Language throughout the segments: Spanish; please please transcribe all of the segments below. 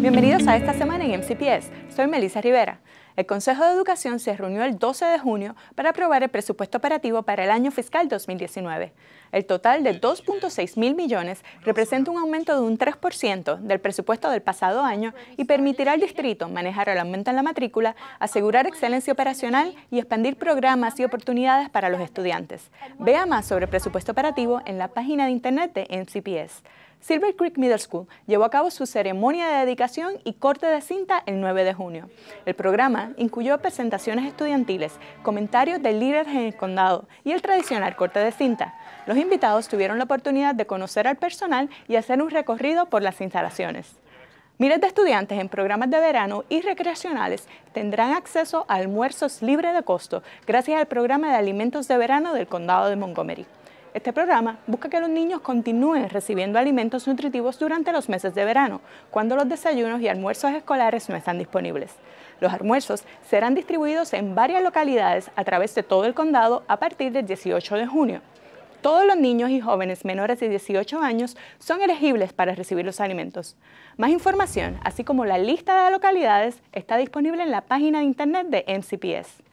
Bienvenidos a esta semana en MCPS soy Melissa Rivera. El Consejo de Educación se reunió el 12 de junio para aprobar el presupuesto operativo para el año fiscal 2019. El total de 2.6 mil millones representa un aumento de un 3% del presupuesto del pasado año y permitirá al distrito manejar el aumento en la matrícula, asegurar excelencia operacional y expandir programas y oportunidades para los estudiantes. Vea más sobre el presupuesto operativo en la página de internet de NCPS. Silver Creek Middle School llevó a cabo su ceremonia de dedicación y corte de cinta el 9 de junio. El programa incluyó presentaciones estudiantiles, comentarios de líderes en el condado y el tradicional corte de cinta. Los invitados tuvieron la oportunidad de conocer al personal y hacer un recorrido por las instalaciones. Miles de estudiantes en programas de verano y recreacionales tendrán acceso a almuerzos libres de costo gracias al programa de alimentos de verano del condado de Montgomery. Este programa busca que los niños continúen recibiendo alimentos nutritivos durante los meses de verano, cuando los desayunos y almuerzos escolares no están disponibles. Los almuerzos serán distribuidos en varias localidades a través de todo el condado a partir del 18 de junio. Todos los niños y jóvenes menores de 18 años son elegibles para recibir los alimentos. Más información, así como la lista de localidades, está disponible en la página de internet de MCPS.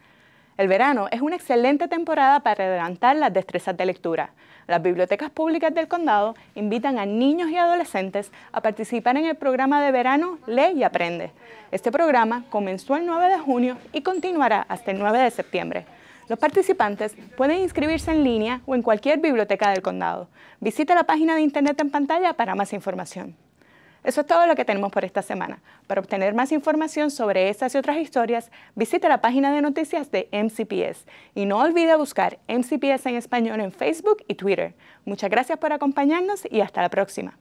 El verano es una excelente temporada para adelantar las destrezas de lectura. Las bibliotecas públicas del condado invitan a niños y adolescentes a participar en el programa de verano Lee y Aprende. Este programa comenzó el 9 de junio y continuará hasta el 9 de septiembre. Los participantes pueden inscribirse en línea o en cualquier biblioteca del condado. Visita la página de internet en pantalla para más información. Eso es todo lo que tenemos por esta semana. Para obtener más información sobre estas y otras historias, visite la página de noticias de MCPS y no olvide buscar MCPS en español en Facebook y Twitter. Muchas gracias por acompañarnos y hasta la próxima.